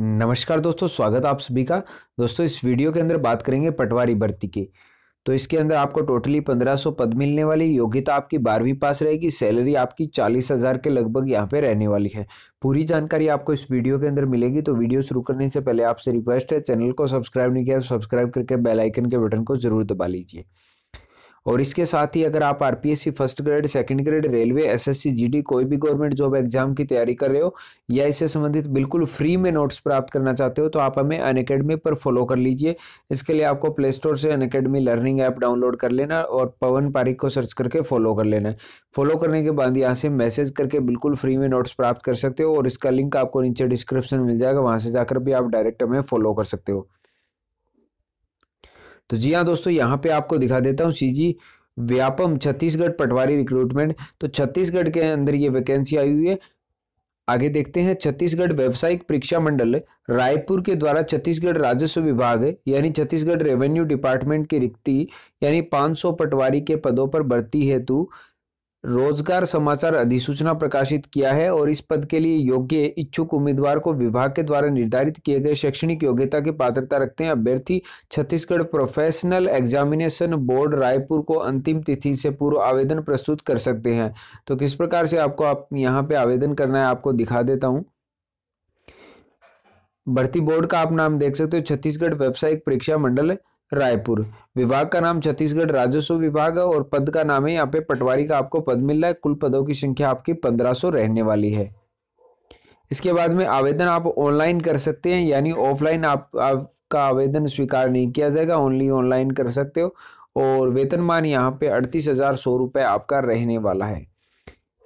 नमस्कार दोस्तों स्वागत आप सभी का दोस्तों इस वीडियो के अंदर बात करेंगे पटवारी भर्ती की तो इसके अंदर आपको टोटली 1500 पद मिलने वाली योग्यता आपकी बारहवीं पास रहेगी सैलरी आपकी चालीस हज़ार के लगभग यहाँ पे रहने वाली है पूरी जानकारी आपको इस वीडियो के अंदर मिलेगी तो वीडियो शुरू करने से पहले आपसे रिक्वेस्ट है चैनल को सब्सक्राइब नहीं किया तो सब्सक्राइब करके बेलाइकन के बटन को जरूर दबा लीजिए और इसके साथ ही अगर आप RPSC first grade second grade railway SSC GD कोई भी गवर्नमेंट जॉब एग्जाम की तैयारी कर रहे हो या इससे संबंधित बिल्कुल फ्री में नोट्स प्राप्त करना चाहते हो तो आप हमें अन पर फॉलो कर लीजिए इसके लिए आपको प्ले स्टोर से अन लर्निंग ऐप डाउनलोड कर लेना और पवन पारिक को सर्च करके फॉलो कर लेना फॉलो करने के बाद यहाँ से मैसेज करके बिल्कुल फ्री में नोट्स प्राप्त कर सकते हो और इसका लिंक आपको नीचे डिस्क्रिप्शन मिल जाएगा वहाँ से जाकर भी आप डायरेक्ट हमें फॉलो कर सकते हो तो जी हाँ दोस्तों यहाँ पे आपको दिखा देता हूँ सीजी व्यापम छत्तीसगढ़ पटवारी रिक्रूटमेंट तो छत्तीसगढ़ के अंदर ये वैकेंसी आई हुई है आगे देखते हैं छत्तीसगढ़ व्यावसायिक परीक्षा मंडल रायपुर के द्वारा छत्तीसगढ़ राजस्व विभाग यानी छत्तीसगढ़ रेवेन्यू डिपार्टमेंट की रिक्ति यानी 500 पटवारी के पदों पर भर्ती हेतु रोजगार समाचार अधिसूचना प्रकाशित किया है और इस पद के लिए योग्य इच्छुक उम्मीदवार को विभाग के द्वारा निर्धारित किए गए शैक्षणिक योग्यता की पात्रता रखते हैं अभ्यर्थी Chhattisgarh professional examination board Raipur को अंतिम तिथि से पूर्व आवेदन प्रस्तुत कर सकते हैं तो किस प्रकार से आपको आप यहाँ पे आवेदन करना है आपको दिखा देता हूँ भर्ती बोर्ड का आप नाम देख सकते हो छत्तीसगढ़ व्यावसायिक परीक्षा मंडल रायपुर विभाग का नाम छत्तीसगढ़ राजस्व विभाग है और पद का नाम है यहाँ पे पटवारी का आपको पद मिल रहा है कुल पदों की संख्या आपकी पंद्रह रहने वाली है इसके बाद में आवेदन आप ऑनलाइन कर सकते हैं यानी ऑफलाइन आप आपका आवेदन स्वीकार नहीं किया जाएगा ओनली ऑनलाइन कर सकते हो और वेतनमान यहाँ पे अड़तीस हज़ार सौ रुपये आपका रहने वाला है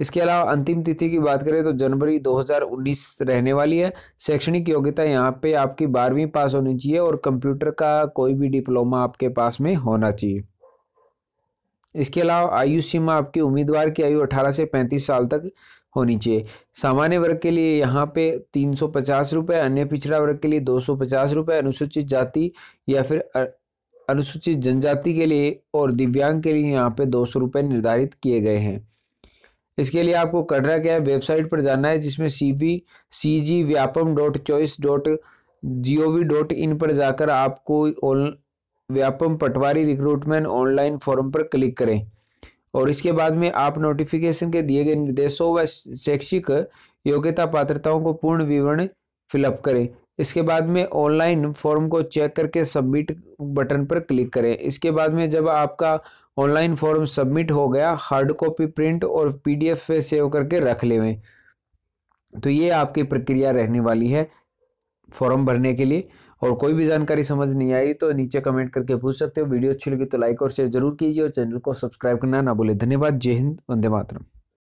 इसके अलावा अंतिम तिथि की बात करें तो जनवरी 2019 रहने वाली है शैक्षणिक योग्यता यहाँ पे आपकी बारहवीं पास होनी चाहिए और कंप्यूटर का कोई भी डिप्लोमा आपके पास में होना चाहिए इसके अलावा आयु सीमा आपकी उम्मीदवार की आयु 18 से 35 साल तक होनी चाहिए सामान्य वर्ग के लिए यहाँ पे तीन सौ पचास रुपये अन्य पिछड़ा वर्ग के लिए दो सौ पचास रुपये अनुसूचित जाति या फिर अनुसूचित जनजाति के लिए और दिव्यांग के लिए यहाँ पे दो सौ रुपये निर्धारित किए गए हैं इसके लिए आपको करना क्या है वेबसाइट पर जाना है जिसमें C B C G Vyapam dot choice dot G O V dot in पर जाकर आपको on Vyapam patwari recruitment online form पर क्लिक करें और इसके बाद में आप नोटिफिकेशन के दिए गए निर्देशों व शैक्षिक योग्यता पात्रताओं को पूर्ण विवरण फिलअप करें इसके बाद में ऑनलाइन फॉर्म को चेक करके सबमिट बटन पर क्लिक करें इसके बाद में जब आपका ऑनलाइन फॉर्म सबमिट हो गया हार्ड कॉपी प्रिंट और पीडीएफ पे सेव करके रख ले तो ये आपकी प्रक्रिया रहने वाली है फॉर्म भरने के लिए और कोई भी जानकारी समझ नहीं आई तो नीचे कमेंट करके पूछ सकते हो वीडियो अच्छी लगी तो लाइक और शेयर जरूर कीजिए और चैनल को सब्सक्राइब करना ना बोले धन्यवाद जय हिंद वंदे मातरम